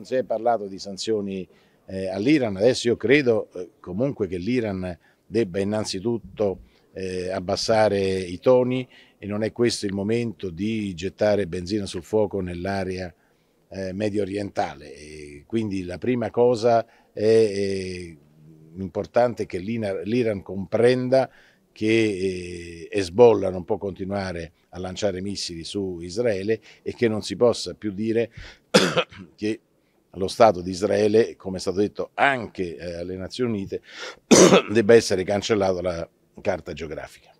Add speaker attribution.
Speaker 1: non si è parlato di sanzioni eh, all'Iran, adesso io credo eh, comunque che l'Iran debba innanzitutto eh, abbassare i toni e non è questo il momento di gettare benzina sul fuoco nell'area eh, medio orientale. E quindi la prima cosa è, è eh, importante che l'Iran comprenda che eh, Hezbollah non può continuare a lanciare missili su Israele e che non si possa più dire che allo Stato di Israele, come è stato detto anche eh, alle Nazioni Unite, debba essere cancellata la carta geografica.